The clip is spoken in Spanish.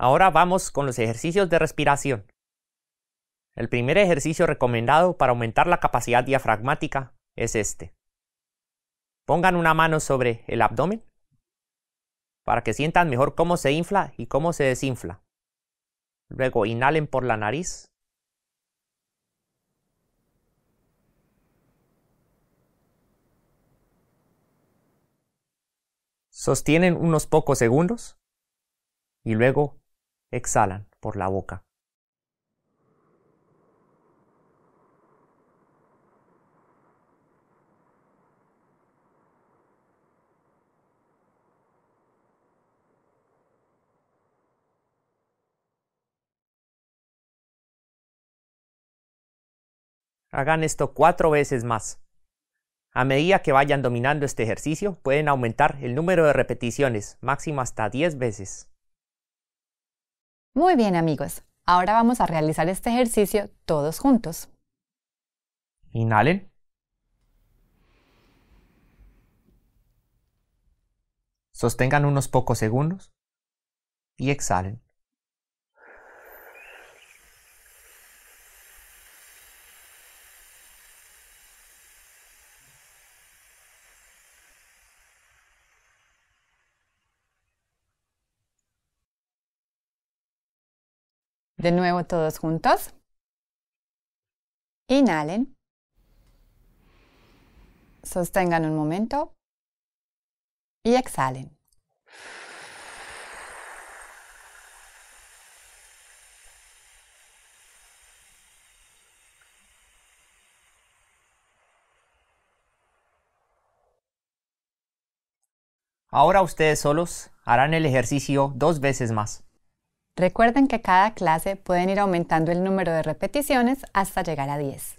Ahora vamos con los ejercicios de respiración. El primer ejercicio recomendado para aumentar la capacidad diafragmática es este. Pongan una mano sobre el abdomen para que sientan mejor cómo se infla y cómo se desinfla. Luego inhalen por la nariz. Sostienen unos pocos segundos y luego exhalan por la boca. Hagan esto cuatro veces más. A medida que vayan dominando este ejercicio, pueden aumentar el número de repeticiones, máximo hasta 10 veces. Muy bien amigos, ahora vamos a realizar este ejercicio todos juntos. Inhalen. Sostengan unos pocos segundos y exhalen. De nuevo todos juntos. Inhalen. Sostengan un momento. Y exhalen. Ahora ustedes solos harán el ejercicio dos veces más. Recuerden que cada clase pueden ir aumentando el número de repeticiones hasta llegar a 10.